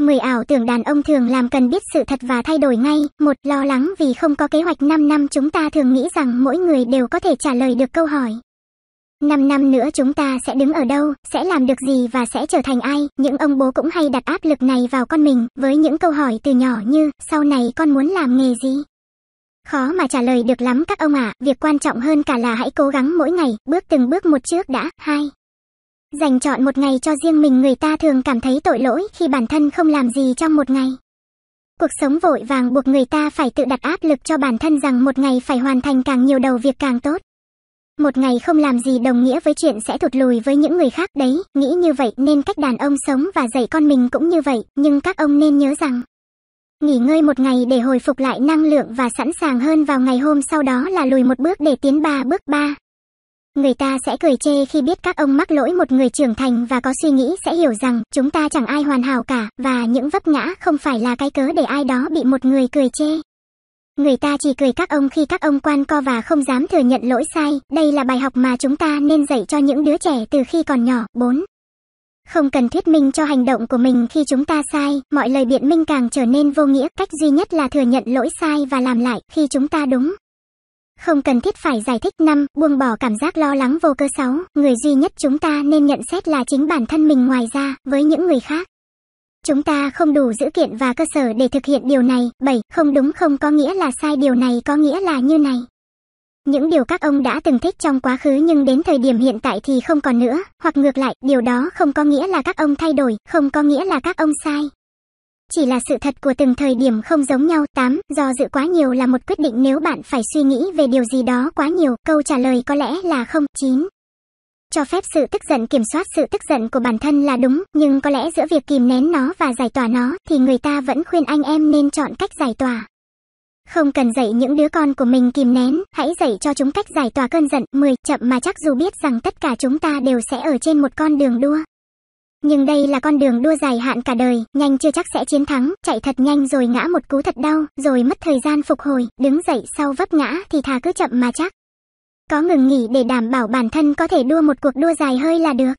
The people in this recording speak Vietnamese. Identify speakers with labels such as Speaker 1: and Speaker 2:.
Speaker 1: 10 ảo tưởng đàn ông thường làm cần biết sự thật và thay đổi ngay. Một lo lắng vì không có kế hoạch 5 năm chúng ta thường nghĩ rằng mỗi người đều có thể trả lời được câu hỏi. 5 năm nữa chúng ta sẽ đứng ở đâu, sẽ làm được gì và sẽ trở thành ai. Những ông bố cũng hay đặt áp lực này vào con mình với những câu hỏi từ nhỏ như sau này con muốn làm nghề gì. Khó mà trả lời được lắm các ông ạ, à. việc quan trọng hơn cả là hãy cố gắng mỗi ngày, bước từng bước một trước đã. hai Dành chọn một ngày cho riêng mình người ta thường cảm thấy tội lỗi khi bản thân không làm gì trong một ngày. Cuộc sống vội vàng buộc người ta phải tự đặt áp lực cho bản thân rằng một ngày phải hoàn thành càng nhiều đầu việc càng tốt. Một ngày không làm gì đồng nghĩa với chuyện sẽ thụt lùi với những người khác đấy, nghĩ như vậy nên cách đàn ông sống và dạy con mình cũng như vậy, nhưng các ông nên nhớ rằng Nghỉ ngơi một ngày để hồi phục lại năng lượng và sẵn sàng hơn vào ngày hôm sau đó là lùi một bước để tiến ba bước ba. Người ta sẽ cười chê khi biết các ông mắc lỗi một người trưởng thành và có suy nghĩ sẽ hiểu rằng chúng ta chẳng ai hoàn hảo cả, và những vấp ngã không phải là cái cớ để ai đó bị một người cười chê. Người ta chỉ cười các ông khi các ông quan co và không dám thừa nhận lỗi sai, đây là bài học mà chúng ta nên dạy cho những đứa trẻ từ khi còn nhỏ. 4. Không cần thuyết minh cho hành động của mình khi chúng ta sai, mọi lời biện minh càng trở nên vô nghĩa, cách duy nhất là thừa nhận lỗi sai và làm lại khi chúng ta đúng. Không cần thiết phải giải thích năm Buông bỏ cảm giác lo lắng vô cơ sáu Người duy nhất chúng ta nên nhận xét là chính bản thân mình ngoài ra, với những người khác. Chúng ta không đủ dữ kiện và cơ sở để thực hiện điều này. bảy Không đúng không có nghĩa là sai điều này có nghĩa là như này. Những điều các ông đã từng thích trong quá khứ nhưng đến thời điểm hiện tại thì không còn nữa, hoặc ngược lại, điều đó không có nghĩa là các ông thay đổi, không có nghĩa là các ông sai chỉ là sự thật của từng thời điểm không giống nhau. 8. Do dự quá nhiều là một quyết định nếu bạn phải suy nghĩ về điều gì đó quá nhiều, câu trả lời có lẽ là không. 9. Cho phép sự tức giận kiểm soát sự tức giận của bản thân là đúng, nhưng có lẽ giữa việc kìm nén nó và giải tỏa nó thì người ta vẫn khuyên anh em nên chọn cách giải tỏa. Không cần dạy những đứa con của mình kìm nén, hãy dạy cho chúng cách giải tỏa cơn giận. 10. Chậm mà chắc dù biết rằng tất cả chúng ta đều sẽ ở trên một con đường đua. Nhưng đây là con đường đua dài hạn cả đời, nhanh chưa chắc sẽ chiến thắng, chạy thật nhanh rồi ngã một cú thật đau, rồi mất thời gian phục hồi, đứng dậy sau vấp ngã thì thà cứ chậm mà chắc. Có ngừng nghỉ để đảm bảo bản thân có thể đua một cuộc đua dài hơi là được.